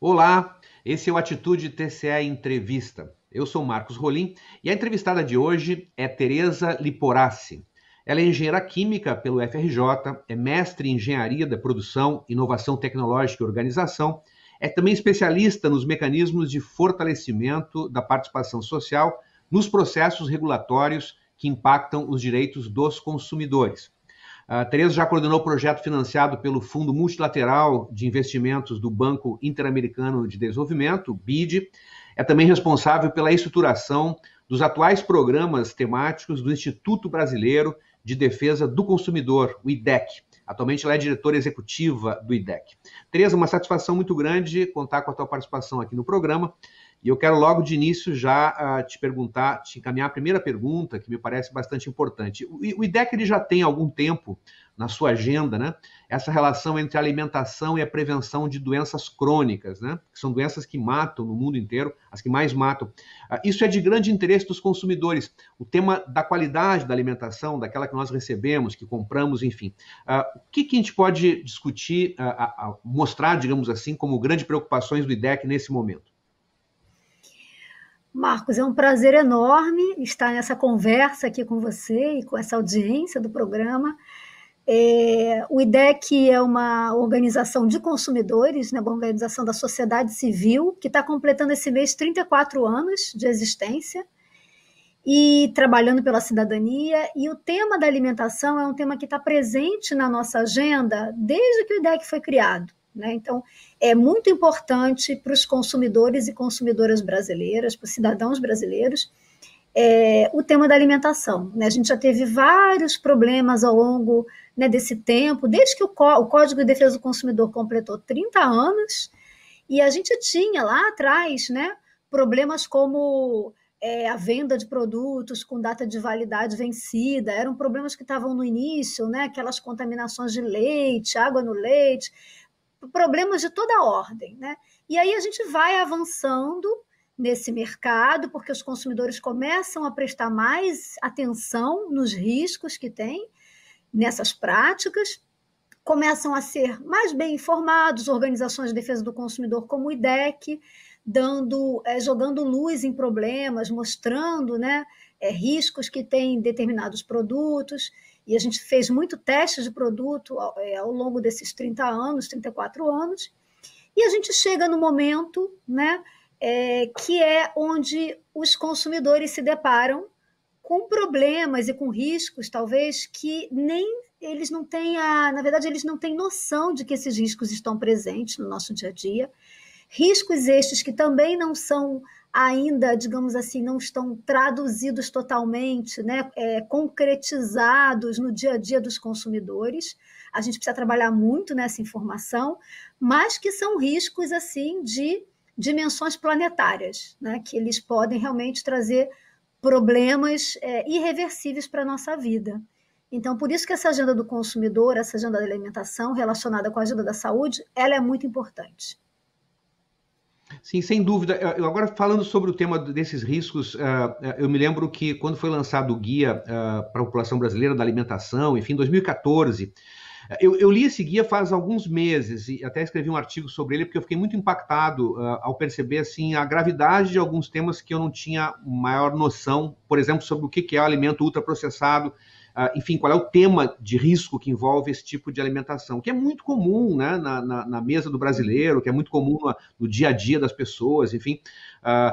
Olá, esse é o Atitude TCE Entrevista. Eu sou Marcos Rolim e a entrevistada de hoje é Tereza Liporassi. Ela é engenheira química pelo FRJ, é mestre em engenharia da produção, inovação tecnológica e organização, é também especialista nos mecanismos de fortalecimento da participação social nos processos regulatórios que impactam os direitos dos consumidores. A Tereza já coordenou o projeto financiado pelo Fundo Multilateral de Investimentos do Banco Interamericano de Desenvolvimento, BID. É também responsável pela estruturação dos atuais programas temáticos do Instituto Brasileiro de Defesa do Consumidor, o IDEC. Atualmente ela é diretora executiva do IDEC. Tereza, uma satisfação muito grande contar com a tua participação aqui no programa. E eu quero logo de início já uh, te perguntar, te encaminhar a primeira pergunta, que me parece bastante importante. O, o IDEC ele já tem algum tempo na sua agenda, né? essa relação entre alimentação e a prevenção de doenças crônicas, né? que são doenças que matam no mundo inteiro, as que mais matam. Ah, isso é de grande interesse dos consumidores. O tema da qualidade da alimentação, daquela que nós recebemos, que compramos, enfim. Ah, o que, que a gente pode discutir, ah, mostrar, digamos assim, como grandes preocupações do IDEC nesse momento? Marcos, é um prazer enorme estar nessa conversa aqui com você e com essa audiência do programa. É, o IDEC é uma organização de consumidores, né, uma organização da sociedade civil, que está completando esse mês 34 anos de existência e trabalhando pela cidadania. E o tema da alimentação é um tema que está presente na nossa agenda desde que o IDEC foi criado. Né? Então, é muito importante para os consumidores e consumidoras brasileiras, para os cidadãos brasileiros, é, o tema da alimentação. Né? A gente já teve vários problemas ao longo né, desse tempo, desde que o, o Código de Defesa do Consumidor completou 30 anos, e a gente tinha lá atrás né, problemas como é, a venda de produtos com data de validade vencida, eram problemas que estavam no início, né? aquelas contaminações de leite, água no leite, problemas de toda ordem. Né? E aí a gente vai avançando nesse mercado, porque os consumidores começam a prestar mais atenção nos riscos que tem, nessas práticas, começam a ser mais bem informados, organizações de defesa do consumidor como o IDEC, dando, é, jogando luz em problemas, mostrando né, é, riscos que tem determinados produtos. E a gente fez muito teste de produto ao, é, ao longo desses 30 anos, 34 anos. E a gente chega no momento né, que é onde os consumidores se deparam com problemas e com riscos, talvez, que nem eles não têm a, na verdade, eles não têm noção de que esses riscos estão presentes no nosso dia a dia. Riscos estes que também não são ainda, digamos assim, não estão traduzidos totalmente, né, é, concretizados no dia a dia dos consumidores. A gente precisa trabalhar muito nessa informação, mas que são riscos assim de dimensões planetárias, né, que eles podem realmente trazer problemas é, irreversíveis para a nossa vida. Então, por isso que essa agenda do consumidor, essa agenda da alimentação relacionada com a agenda da saúde, ela é muito importante. Sim, sem dúvida. Eu, agora, falando sobre o tema desses riscos, ah, ah, eu me lembro que quando foi lançado o Guia ah, para a População Brasileira da Alimentação, enfim, em 2014, eu, eu, li esse guia faz alguns meses e até escrevi um artigo sobre ele, porque eu fiquei muito impactado uh, ao perceber assim, a gravidade de alguns temas que eu não tinha maior noção, por exemplo, sobre o que é o alimento ultraprocessado, uh, enfim, qual é o tema de risco que envolve esse tipo de alimentação, que é muito comum né, na, na, na mesa do brasileiro, que é muito comum no, no, dia a dia das pessoas, enfim. Uh,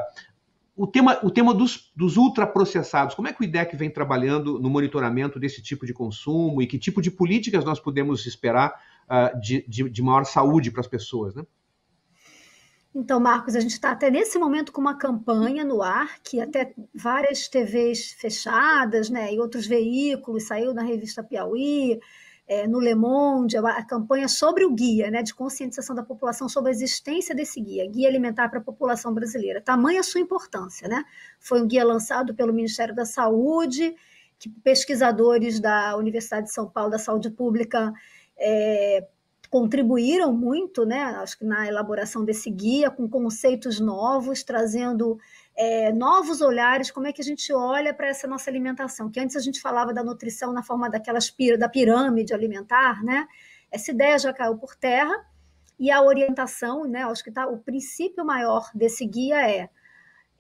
o tema, o tema dos, dos ultraprocessados, como é que o IDEC vem trabalhando no monitoramento desse tipo de consumo e que tipo de políticas nós podemos esperar uh, de, de, de, maior saúde para as pessoas, né? Então, Marcos, a gente está até nesse momento com uma campanha no ar, que até várias TVs fechadas né, e outros veículos, saiu na revista Piauí, é, no Le Monde, a, a, campanha sobre o guia, né, de conscientização da população sobre a existência desse guia, Guia Alimentar para a População Brasileira. Tamanha sua importância, né? Foi um guia lançado pelo Ministério da Saúde, que pesquisadores da Universidade de São Paulo da Saúde Pública é, contribuíram muito, né? Acho que na elaboração desse guia, com conceitos novos, trazendo é, novos olhares, como é que a gente olha para essa nossa alimentação, que antes a gente falava da nutrição na forma daquelas da pirâmide alimentar, né? Essa ideia já caiu por terra e a orientação, né? Acho que tá, o princípio maior desse guia é,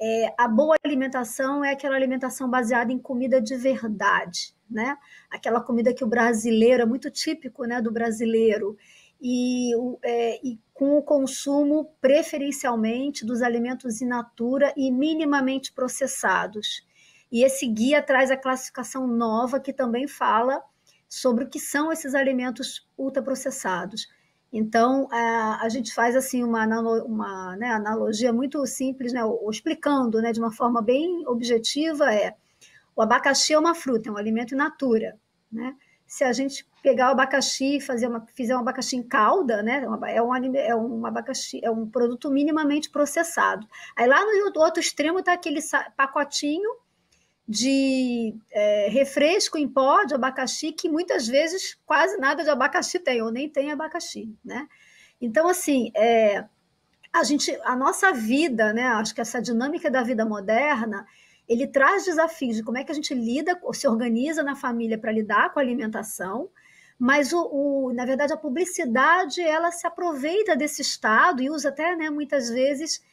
é a boa alimentação é aquela alimentação baseada em comida de verdade, né? Aquela comida que o brasileiro é muito típico, né, do brasileiro e, é, e com o consumo preferencialmente dos alimentos in natura e minimamente processados. E esse guia traz a classificação nova que também fala sobre o que são esses alimentos ultraprocessados. Então, a, a gente faz assim uma, uma né, analogia muito simples, né, explicando né, de uma forma bem objetiva, é o abacaxi é uma fruta, é um alimento in natura. Né? se a gente pegar o abacaxi e fazer uma, fizer um abacaxi em calda, né? É, é um, é um abacaxi, é um produto minimamente processado. Aí lá no outro extremo está aquele pacotinho de é, refresco em pó de abacaxi, que muitas vezes quase nada de abacaxi tem, ou nem tem abacaxi, né? Então, assim, é, a gente, a nossa vida, né? Acho que essa dinâmica da vida moderna, ele traz desafios de como é que a gente lida, se organiza na família para lidar com a alimentação, mas o, o, na verdade a publicidade ela se aproveita desse estado e usa até né, muitas vezes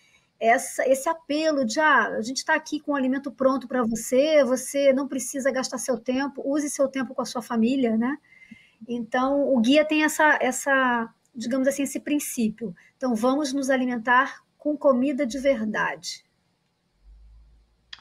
essa, esse apelo de ah, a gente está aqui com o alimento pronto para você, você não precisa gastar seu tempo, use seu tempo com a sua família, né? Então o guia tem essa, essa digamos assim, esse princípio. Então vamos nos alimentar com comida de verdade.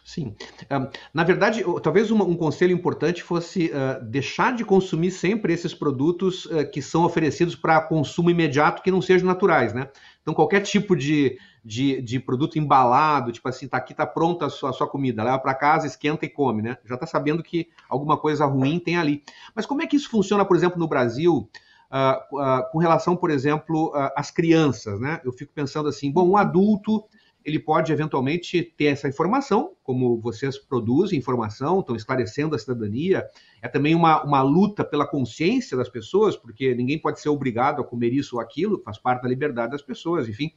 Sim. Ah, na verdade, talvez um conselho importante fosse ah, deixar de consumir sempre esses produtos ah, que são oferecidos para consumo imediato que não sejam naturais, né? Então, qualquer tipo de, de, de produto embalado, tipo assim, tá aqui, tá pronta a sua, a sua comida, leva para casa, esquenta e come, né? Já está sabendo que alguma coisa ruim tem ali. Mas como é que isso funciona, por exemplo, no Brasil? Uh, uh, com relação, por exemplo, uh, às crianças, né? Eu fico pensando assim, bom, um adulto ele pode eventualmente ter essa informação, como vocês produzem informação, estão esclarecendo a cidadania. É também uma, uma luta pela consciência das pessoas, porque ninguém pode ser obrigado a comer isso ou aquilo, faz parte da liberdade das pessoas, enfim.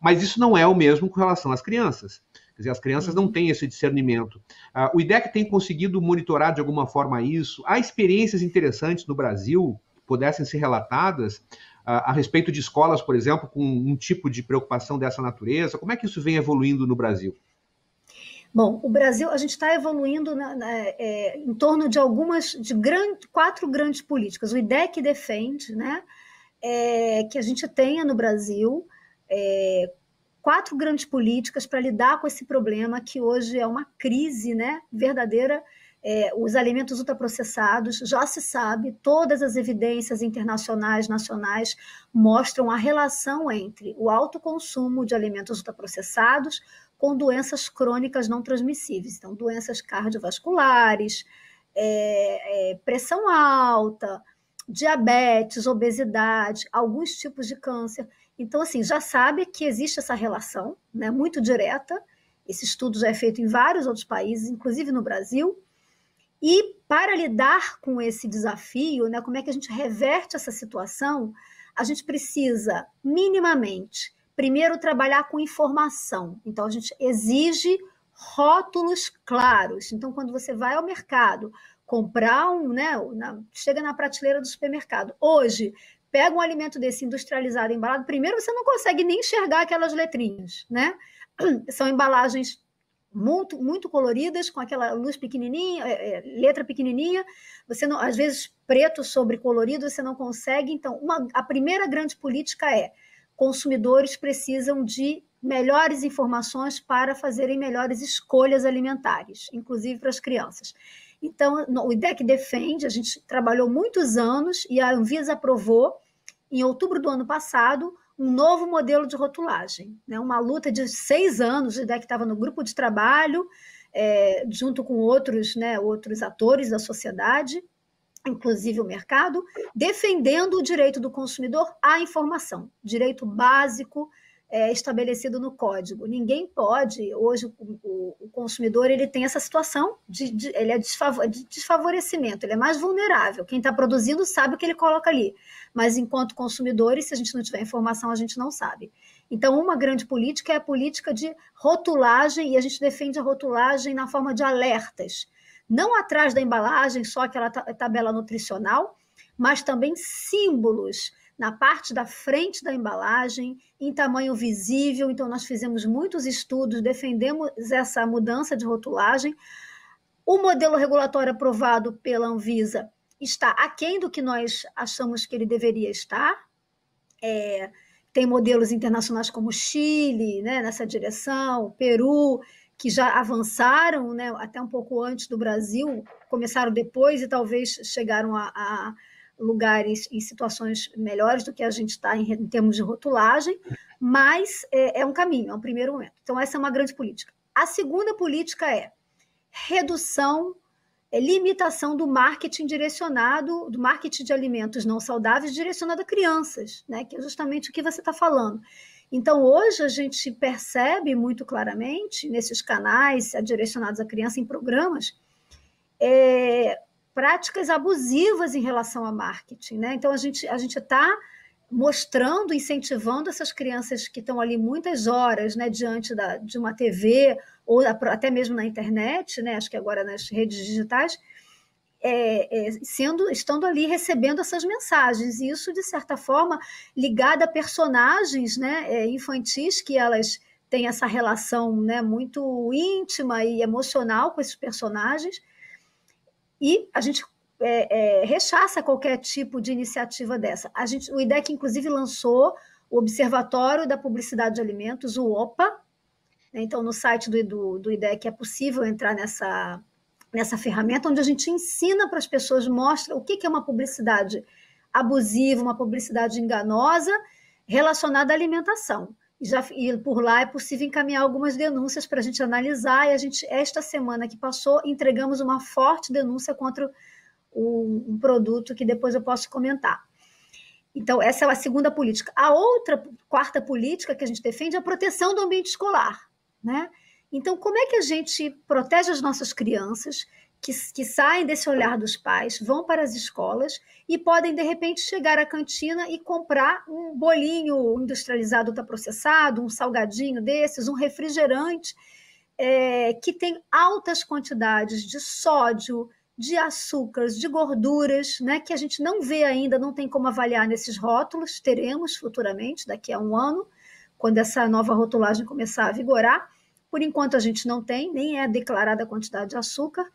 Mas isso não é o mesmo com relação às crianças. Quer dizer, as crianças não uhum. têm esse discernimento. Uh, o IDEC tem conseguido monitorar de alguma forma isso. Há experiências interessantes no Brasil que pudessem ser relatadas a, respeito de escolas, por exemplo, com um tipo de preocupação dessa natureza? Como é que isso vem evoluindo no Brasil? Bom, o Brasil, a gente está evoluindo na, na, é, em torno de algumas, de grande, quatro grandes políticas. O IDEC defende né, é, que a gente tenha no Brasil é, quatro grandes políticas para lidar com esse problema que hoje é uma crise né, verdadeira é, os alimentos ultraprocessados, já se sabe, todas as evidências internacionais, nacionais, mostram a relação entre o alto consumo de alimentos ultraprocessados com doenças crônicas não transmissíveis, então doenças cardiovasculares, é, é, pressão alta, diabetes, obesidade, alguns tipos de câncer. Então, assim, já sabe que existe essa relação, né, muito direta. Esse estudo já é feito em vários outros países, inclusive no Brasil, e para lidar com esse desafio, né, como é que a gente reverte essa situação, a gente precisa, minimamente, primeiro trabalhar com informação. Então, a gente exige rótulos claros. Então, quando você vai ao mercado comprar um, né, na, chega na prateleira do supermercado, hoje pega um alimento desse industrializado embalado, primeiro você não consegue nem enxergar aquelas letrinhas, né? São embalagens muito, muito coloridas, com aquela luz pequenininha, é, é, letra pequenininha. Você não, às vezes preto sobre colorido você não consegue. Então, uma, a primeira grande política é consumidores precisam de melhores informações para fazerem melhores escolhas alimentares, inclusive para as crianças. Então, o IDEC defende, a gente trabalhou muitos anos e a Anvisa aprovou em outubro do ano passado um novo modelo de rotulagem, né? uma luta de seis anos, né, que estava no grupo de trabalho, é, junto com outros, né, outros atores da sociedade, inclusive o mercado, defendendo o direito do consumidor à informação, direito básico é, estabelecido no código. Ninguém pode, hoje o, o, consumidor ele tem essa situação de, de ele é desfavor, de desfavorecimento, ele é mais vulnerável. Quem está produzindo sabe o que ele coloca ali, mas enquanto consumidores, se a gente não tiver informação, a gente não sabe. Então, uma grande política é a política de rotulagem e a gente defende a rotulagem na forma de alertas, não atrás da embalagem só aquela tabela nutricional, mas também símbolos na parte da frente da embalagem, em tamanho visível. Então, nós fizemos muitos estudos, defendemos essa mudança de rotulagem. O modelo regulatório aprovado pela Anvisa está aquém do que nós achamos que ele deveria estar. É, tem modelos internacionais como Chile, né, nessa direção, Peru, que já avançaram né, até um pouco antes do Brasil, começaram depois e talvez chegaram a, a lugares e situações melhores do que a gente está em, em termos de rotulagem, mas é, é um caminho, é um primeiro momento. Então, essa é uma grande política. A segunda política é redução é limitação do marketing direcionado, do marketing de alimentos não saudáveis direcionado a crianças, né? Que é justamente o que você está falando. Então, hoje a gente percebe muito claramente nesses canais é direcionados a criança em programas é, práticas abusivas em relação a marketing. Né? Então, a gente a está mostrando, incentivando essas crianças que estão ali muitas horas né, diante da, de uma TV ou até mesmo na internet, né, acho que agora nas redes digitais, é, é, sendo, estando ali recebendo essas mensagens. E isso, de certa forma, ligado a personagens né, é, infantis que elas têm essa relação né, muito íntima e emocional com esses personagens, e a gente é, é, rechaça qualquer tipo de iniciativa dessa. A gente, o IDEC, inclusive, lançou o Observatório da Publicidade de Alimentos, o OPA. Né, então, no site do, do, do IDEC é possível entrar nessa, nessa ferramenta, onde a gente ensina para as pessoas, mostra o que, que é uma publicidade abusiva, uma publicidade enganosa relacionada à alimentação. E, já, e por lá é possível encaminhar algumas denúncias para a gente analisar. E a gente, esta semana que passou, entregamos uma forte denúncia contra o, um produto que depois eu posso comentar. Então, essa é a segunda política. A outra, quarta política que a gente defende é a proteção do ambiente escolar. Né? Então, como é que a gente protege as nossas crianças? que, que saem desse olhar dos pais, vão para as escolas e podem, de repente, chegar à cantina e comprar um bolinho industrializado tá processado, um salgadinho desses, um refrigerante, é, que tem altas quantidades de sódio, de açúcares, de gorduras, né, que a gente não vê ainda, não tem como avaliar nesses rótulos, teremos futuramente, daqui a um ano, quando essa nova rotulagem começar a vigorar. Por enquanto a gente não tem, nem é declarada a quantidade de açúcar,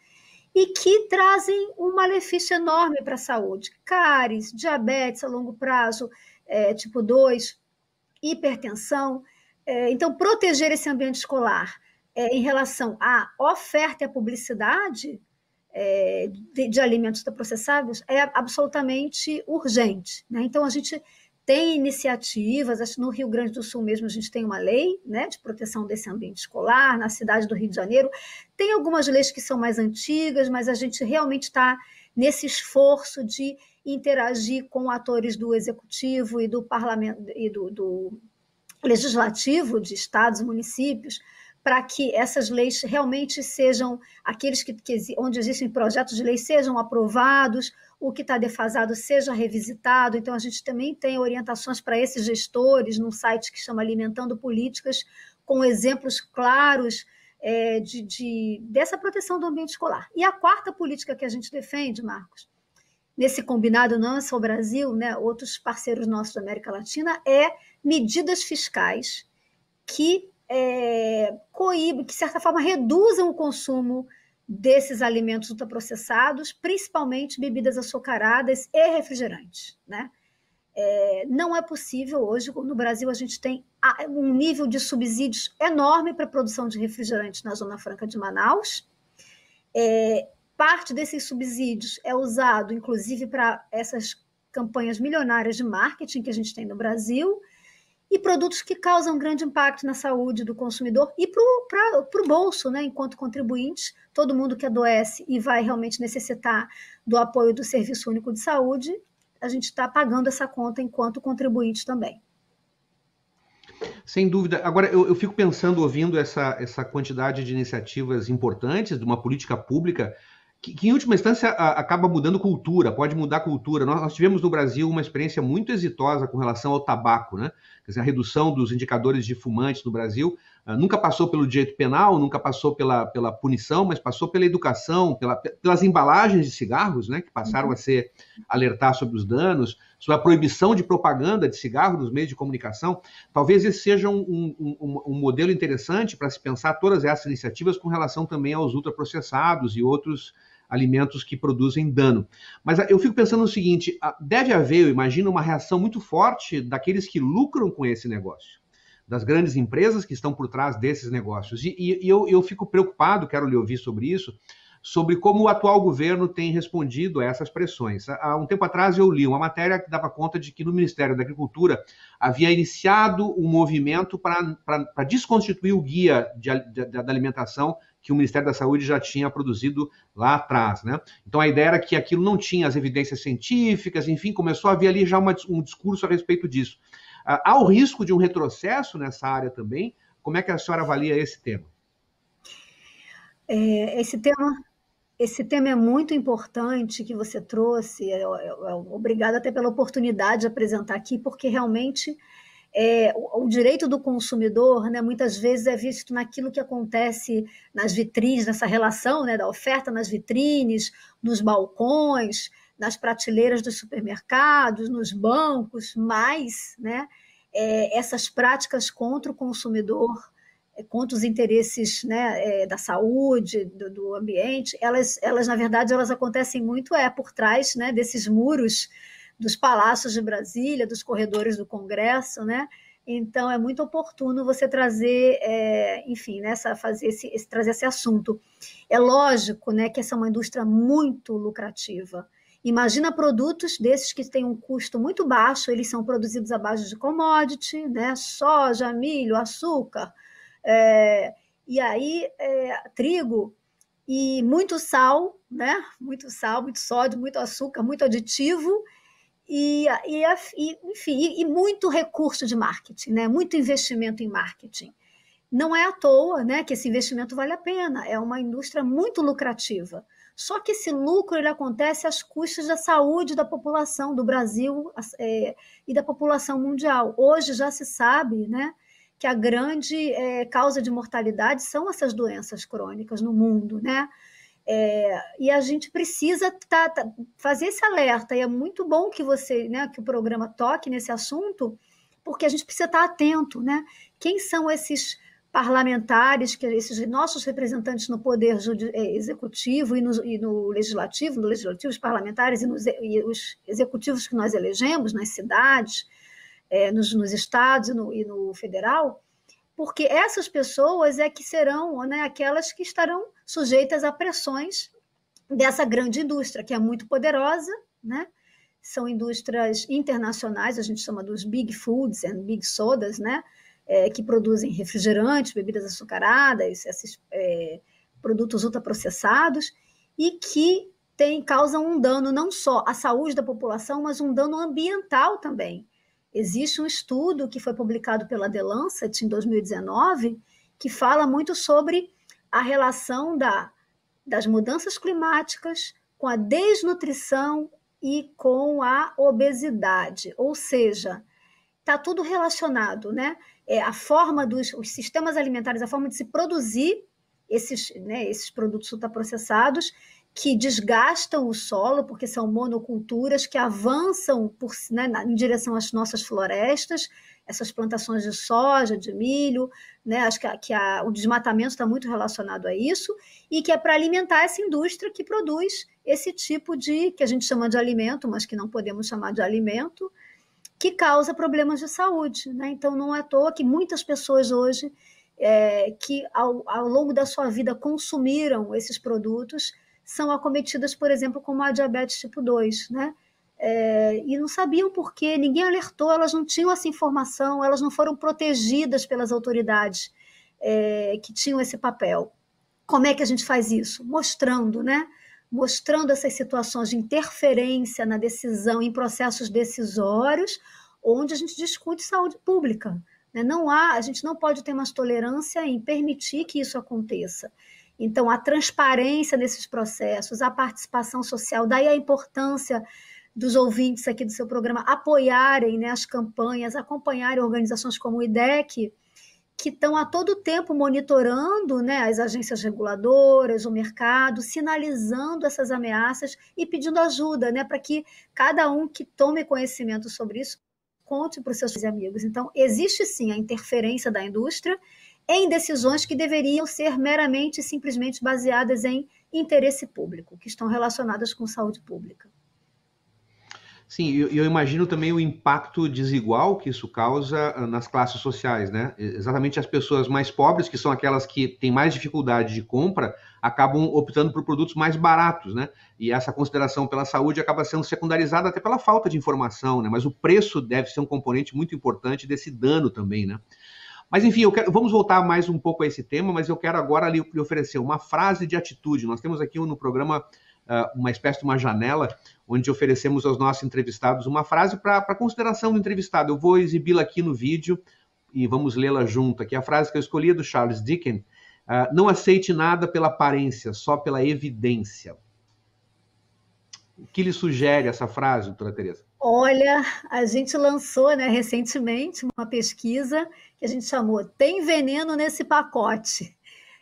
e que trazem um malefício enorme para a saúde. Cáries, diabetes a longo prazo, é, tipo 2, hipertensão. É, então, proteger esse ambiente escolar é, em relação à oferta e à publicidade é, de, de, alimentos processáveis é absolutamente urgente. Né? Então, a gente tem iniciativas, acho no Rio Grande do Sul mesmo a gente tem uma lei né, de proteção desse ambiente escolar, na cidade do Rio de Janeiro, tem algumas leis que são mais antigas, mas a gente realmente está nesse esforço de interagir com atores do executivo e do parlamento e do, do legislativo de estados, municípios, para que essas leis realmente sejam aqueles que, que, onde existem projetos de lei sejam aprovados, o que está defasado seja revisitado. Então a gente também tem orientações para esses gestores num site que chama Alimentando Políticas, com exemplos claros é, de, de, dessa proteção do ambiente escolar. E a quarta política que a gente defende, Marcos, nesse combinado não é só o Brasil, né, outros parceiros nossos da América Latina, é medidas fiscais que é, coíbe, que de certa forma reduzam o consumo desses alimentos ultraprocessados, principalmente bebidas açucaradas e refrigerantes, né? É, não é possível hoje, no Brasil a gente tem um nível de subsídios enorme para a produção de refrigerantes na Zona Franca de Manaus. É, parte desses subsídios é usado, inclusive, para essas campanhas milionárias de marketing que a gente tem no Brasil e produtos que causam grande impacto na saúde do consumidor e para o bolso, né, enquanto contribuinte, todo mundo que adoece e vai realmente necessitar do apoio do Serviço Único de Saúde, a gente está pagando essa conta enquanto contribuinte também. Sem dúvida. Agora, eu, eu fico pensando, ouvindo essa, essa quantidade de iniciativas importantes de uma política pública que, que, em última instância a, acaba mudando cultura, pode mudar cultura. Nós, nós, tivemos no Brasil uma experiência muito exitosa com relação ao tabaco, né? Quer dizer, a redução dos indicadores de fumantes no Brasil uh, nunca passou pelo direito penal, nunca passou pela, pela punição, mas passou pela educação, pela, pelas embalagens de cigarros, né? Que passaram uhum. a ser alertar sobre os danos, sobre a proibição de propaganda de cigarro nos meios de comunicação. Talvez esse seja um, um, um, um modelo interessante para se pensar todas essas iniciativas com relação também aos ultraprocessados e outros alimentos que produzem dano. Mas ah, eu fico pensando no seguinte: ah, deve haver, eu imagino, uma reação muito forte daqueles que lucram com esse negócio, das grandes empresas que estão por trás desses negócios. E, e eu, eu fico preocupado, quero lhe ouvir sobre isso, sobre como o atual governo tem respondido a essas pressões. Há um tempo atrás eu li uma matéria que dava conta de que no Ministério da Agricultura havia iniciado um movimento para desconstituir o guia da alimentação que o Ministério da Saúde já tinha produzido lá atrás. Né? Então a ideia era que aquilo não tinha as evidências científicas, enfim, começou a haver ali já um discurso a respeito disso. Ah, há o risco de um retrocesso nessa área também. Como é que a senhora avalia esse tema? É, esse tema esse tema é muito importante que você trouxe. Obrigada até pela oportunidade de apresentar aqui, porque realmente é, o, o, direito do consumidor, né, muitas vezes é visto naquilo que acontece nas vitrines, nessa relação né, da oferta nas vitrines, nos balcões, nas prateleiras dos supermercados, nos bancos, mas né, é, essas práticas contra o consumidor contra os interesses né, é, da saúde, do, do, ambiente, elas, elas, na verdade, elas acontecem muito é por trás né, desses muros dos palácios de Brasília, dos corredores do Congresso, né? Então é muito oportuno você trazer, é, enfim, nessa né, fazer esse, esse, trazer esse assunto. É lógico, né, que essa é uma indústria muito lucrativa. Imagina produtos desses que têm um custo muito baixo, eles são produzidos à base de commodity, né? Soja, milho, açúcar é, e aí é, trigo e muito sal, né? Muito sal, muito sódio, muito açúcar, muito aditivo e, e, e enfim, e, e, muito recurso de marketing, né? Muito investimento em marketing. Não é à toa, né, que esse investimento vale a pena. É uma indústria muito lucrativa. Só que esse lucro ele acontece às custas da saúde da população do Brasil é, e da população mundial. Hoje já se sabe, né? que a grande é, causa de mortalidade são essas doenças crônicas no mundo, né? É, e a gente precisa tá, tá, fazer esse alerta, e é muito bom que você, né, que o programa toque nesse assunto, porque a gente precisa estar tá atento, né? Quem são esses parlamentares, que esses nossos representantes no poder é, executivo e no, e no legislativo, no legislativo, os parlamentares e, nos, e os executivos que nós elegemos nas cidades, é, nos, nos, estados e no, e no federal, porque essas pessoas é que serão né, aquelas que estarão sujeitas a pressões dessa grande indústria, que é muito poderosa, né? são indústrias internacionais, a gente chama dos big foods and big sodas, né? É, que produzem refrigerantes, bebidas açucaradas, esses é, produtos ultraprocessados, e que tem, causam um dano não só à saúde da população, mas um dano ambiental também. Existe um estudo que foi publicado pela The Lancet em 2019 que fala muito sobre a relação da, das mudanças climáticas com a desnutrição e com a obesidade, ou seja, está tudo relacionado, né? É a forma dos os sistemas alimentares, a forma de se produzir esses, né, esses produtos ultraprocessados que desgastam o solo, porque são monoculturas que avançam por, né, em direção às nossas florestas, essas plantações de soja, de milho, né, acho que, a, que a, o desmatamento está muito relacionado a isso, e que é para alimentar essa indústria que produz esse tipo de, que a gente chama de alimento, mas que não podemos chamar de alimento, que causa problemas de saúde. Né? Então, não é à toa que muitas pessoas hoje, é, que ao, ao longo da sua vida consumiram esses produtos, são acometidas, por exemplo, como a diabetes tipo 2, né? É, e não sabiam por quê, ninguém alertou, elas não tinham essa informação, elas não foram protegidas pelas autoridades é, que tinham esse papel. Como é que a gente faz isso? Mostrando, né? Mostrando essas situações de interferência na decisão, em processos decisórios, onde a gente discute saúde pública. Né? Não há, a gente não pode ter mais tolerância em permitir que isso aconteça. Então, a transparência nesses processos, a participação social, daí a importância dos ouvintes aqui do seu programa apoiarem né, as campanhas, acompanharem organizações como o IDEC, que estão a todo tempo monitorando né, as agências reguladoras, o mercado, sinalizando essas ameaças e pedindo ajuda né, para que cada um que tome conhecimento sobre isso conte para os seus amigos. Então, existe sim a interferência da indústria em decisões que deveriam ser meramente e simplesmente baseadas em interesse público, que estão relacionadas com saúde pública. Sim, eu, eu imagino também o impacto desigual que isso causa ah, nas classes sociais, né? Exatamente as pessoas mais pobres, que são aquelas que têm mais dificuldade de compra, acabam optando por produtos mais baratos, né? E essa consideração pela saúde acaba sendo secundarizada até pela falta de informação, né? Mas o preço deve ser um componente muito importante desse dano também, né? Mas, enfim, quero, vamos voltar mais um pouco a esse tema, mas eu quero agora lhe, lhe oferecer uma frase de atitude. Nós temos aqui no programa ah, uma espécie de uma janela onde oferecemos aos nossos entrevistados uma frase para consideração do entrevistado. Eu vou exibi-la aqui no vídeo e vamos lê-la junto. Aqui a frase que eu escolhi é do Charles Dickens. Uh, não aceite nada pela aparência, só pela evidência. O que lhe sugere essa frase, doutora Tereza? Olha, a gente lançou né, recentemente uma pesquisa que a gente chamou Tem Veneno nesse Pacote?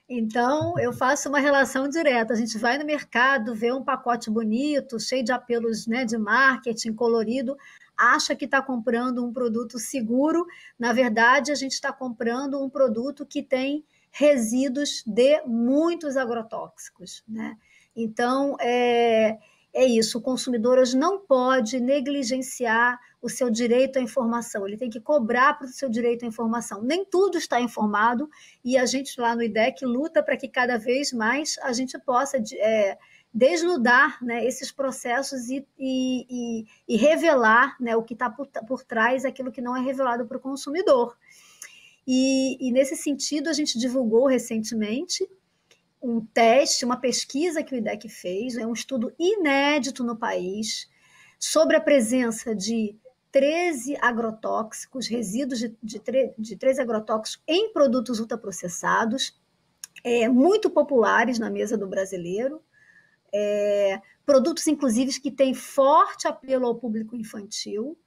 Então, eu faço uma relação direta. A gente vai no mercado, vê um pacote bonito, cheio de apelos né, de marketing, colorido, acha que está comprando um produto seguro. Na verdade, a gente está comprando um produto que tem resíduos de muitos agrotóxicos. Né? Então, é é isso, o consumidor hoje não pode negligenciar o seu direito à informação, ele tem que cobrar para o seu direito à informação. Nem tudo está informado e a gente lá no IDEC luta para que cada vez mais a gente possa é, desnudar né, esses processos e, e, e, e revelar né, o que está por, por trás, aquilo que não é revelado para o consumidor. E, e, nesse sentido, a gente divulgou recentemente um teste, uma pesquisa que o IDEC fez, é um estudo inédito no país sobre a presença de 13 agrotóxicos, resíduos de, de, de 13 agrotóxicos em produtos ultraprocessados, é, muito populares na mesa do brasileiro, é, produtos, inclusive, que têm forte apelo ao público infantil,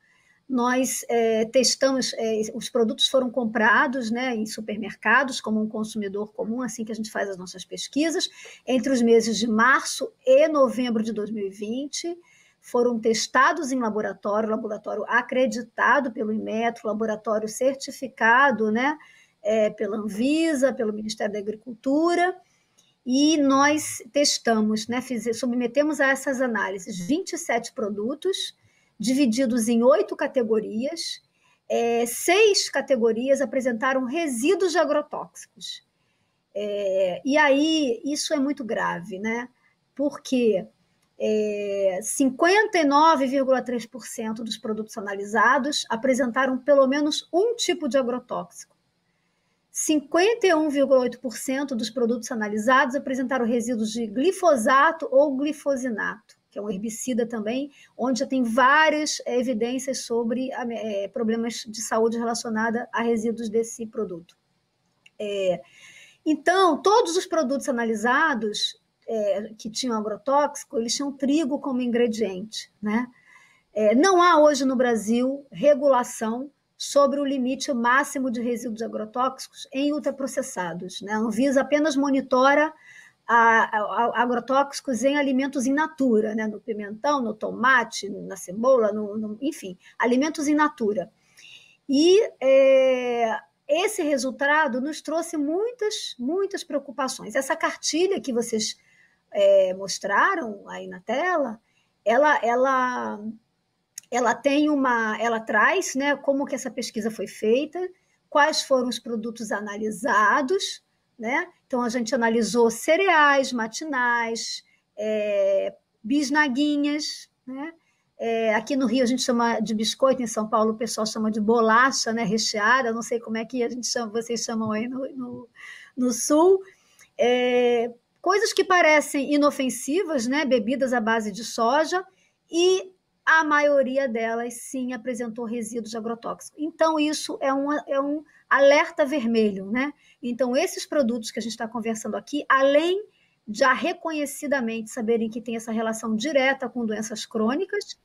nós é, testamos, é, os produtos foram comprados né, em supermercados, como um consumidor comum, assim que a gente faz as nossas pesquisas, entre os meses de março e novembro de 2020. Foram testados em laboratório, laboratório acreditado pelo Inmetro, laboratório certificado né, é, pela Anvisa, pelo Ministério da Agricultura, e nós testamos, né, fiz, submetemos a essas análises 27 produtos divididos em oito categorias. É, seis categorias apresentaram resíduos de agrotóxicos. É, e aí isso é muito grave, né? Porque é, 59,3% dos produtos analisados apresentaram pelo menos um tipo de agrotóxico. 51,8% dos produtos analisados apresentaram resíduos de glifosato ou glifosinato que é um herbicida também, onde já tem várias é, evidências sobre é, problemas de saúde relacionada a resíduos desse produto. É, então, todos os produtos analisados é, que tinham agrotóxico, eles tinham trigo como ingrediente, né? É, não há hoje no Brasil regulação sobre o limite máximo de resíduos agrotóxicos em ultraprocessados. Né? A Anvisa apenas monitora a, a, agrotóxicos em alimentos in natura, né? no pimentão, no tomate, na cebola, no, no, enfim, alimentos in natura. E é, esse resultado nos trouxe muitas, muitas preocupações. Essa cartilha que vocês é, mostraram aí na tela, ela, ela, ela tem uma, ela traz, né, como que essa pesquisa foi feita, quais foram os produtos analisados, né? Então, a gente analisou cereais matinais, é, bisnaguinhas, né? É, aqui no Rio a gente chama de biscoito, em São Paulo o pessoal chama de bolacha, né, recheada, não sei como é que a gente chama, vocês chamam aí no, no, no Sul. É, coisas que parecem inofensivas, né, bebidas à base de soja, e a maioria delas sim apresentou resíduos agrotóxicos. Então, isso é um, é um alerta vermelho, né? Então, esses produtos que a gente está conversando aqui, além já reconhecidamente saberem que tem essa relação direta com doenças crônicas,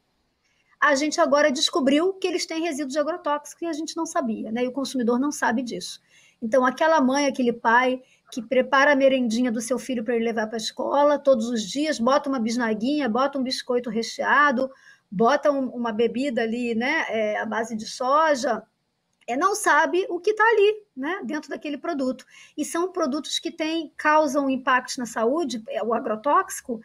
a gente agora descobriu que eles têm resíduos agrotóxicos e a gente não sabia, né? E o consumidor não sabe disso. Então, aquela mãe, aquele pai que prepara a merendinha do seu filho para ele levar para a escola todos os dias, bota uma bisnaguinha, bota um biscoito recheado, bota um, uma bebida ali, né, é, à base de soja, é, não sabe o que está ali, né, dentro daquele produto. E são produtos que têm, causam impactos na saúde, é, o agrotóxico,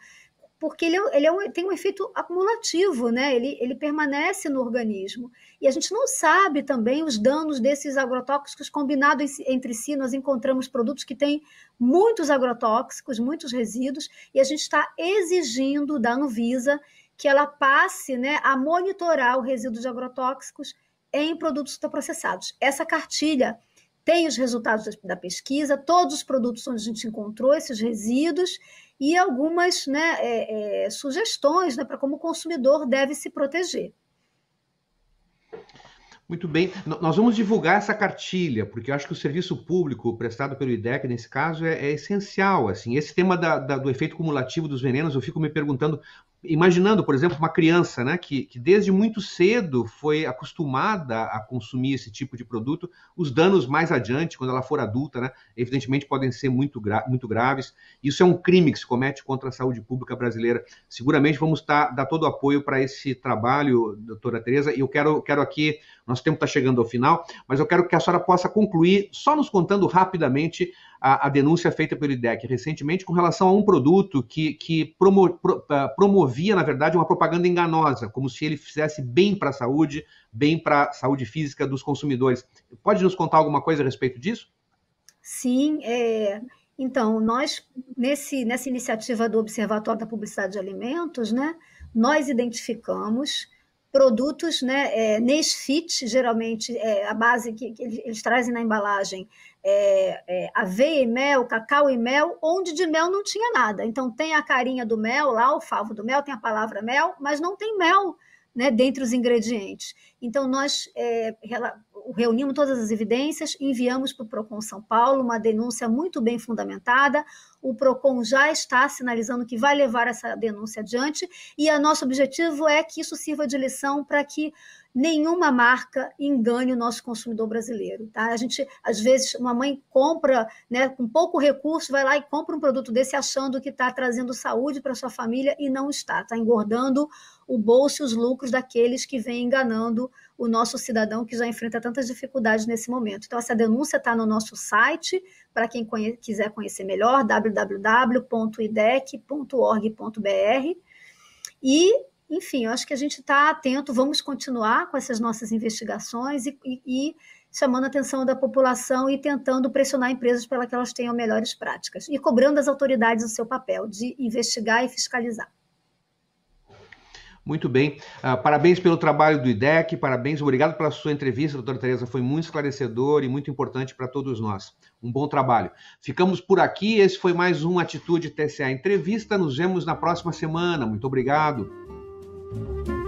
porque ele, é ele é um, tem um efeito acumulativo, né? Ele, ele permanece no organismo. E a gente não sabe também os danos desses agrotóxicos combinados entre si. Nós encontramos produtos que têm muitos agrotóxicos, muitos resíduos, e a gente está exigindo da Anvisa que ela passe né, a monitorar o resíduo de agrotóxicos em produtos processados. Essa cartilha tem os resultados da pesquisa, todos os produtos onde a gente encontrou esses resíduos e algumas né, é, é, sugestões né, para como o consumidor deve se proteger. Muito bem. Nós vamos divulgar essa cartilha, porque eu acho que o serviço público prestado pelo IDEC, nesse caso, é, é essencial. Assim, Esse tema da, da, do efeito cumulativo dos venenos, eu fico me perguntando imaginando, por exemplo, uma criança né, que, que, desde muito cedo foi acostumada a consumir esse tipo de produto, os danos mais adiante, quando ela for adulta, né, evidentemente podem ser muito, gra muito graves. Isso é um crime que se comete contra a saúde pública brasileira. Seguramente vamos tá, dar todo o apoio para esse trabalho, doutora Tereza, e eu quero, quero aqui, nosso tempo está chegando ao final, mas eu quero que a senhora possa concluir só nos contando rapidamente a, a, denúncia feita pelo IDEC recentemente com relação a um produto que, que promo, pro, ah, promovia, na verdade, uma propaganda enganosa, como se ele fizesse bem para a saúde, bem para a saúde física dos consumidores. Pode nos contar alguma coisa a respeito disso? Sim, é, então, nós, nesse, nessa iniciativa do Observatório da Publicidade de Alimentos, né, nós identificamos produtos, né, é, Nesfit, geralmente, é, a base que, que, eles trazem na embalagem é, é, aveia e mel, cacau e mel, onde de mel não tinha nada. Então tem a carinha do mel lá, o favo do mel, tem a palavra mel, mas não tem mel né, dentre os ingredientes. Então, nós é, reunimos todas as evidências, enviamos para o PROCON São Paulo uma denúncia muito bem fundamentada. O PROCON já está sinalizando que vai levar essa denúncia adiante, e o nosso objetivo é que isso sirva de lição para que nenhuma marca engane o nosso consumidor brasileiro. Tá? A gente, às vezes, uma mãe compra, né, com pouco recurso, vai lá e compra um produto desse achando que está trazendo saúde para sua família e não está, está engordando o bolso e os lucros daqueles que vêm enganando o nosso cidadão que já enfrenta tantas dificuldades nesse momento. Então, essa denúncia está no nosso site, para quem conhe quiser conhecer melhor, www.idec.org.br. E enfim, eu acho que a gente está atento, vamos continuar com essas nossas investigações e, e, e chamando a atenção da população e tentando pressionar empresas para que elas tenham melhores práticas e cobrando as autoridades o seu papel de investigar e fiscalizar. Muito bem. Uh, parabéns pelo trabalho do IDEC, parabéns, obrigado pela sua entrevista, doutora Tereza. Foi muito esclarecedor e muito importante para todos nós. Um bom trabalho. Ficamos por aqui. Esse foi mais um Atitude TCA Entrevista. Nos vemos na próxima semana. Muito obrigado. Thank you.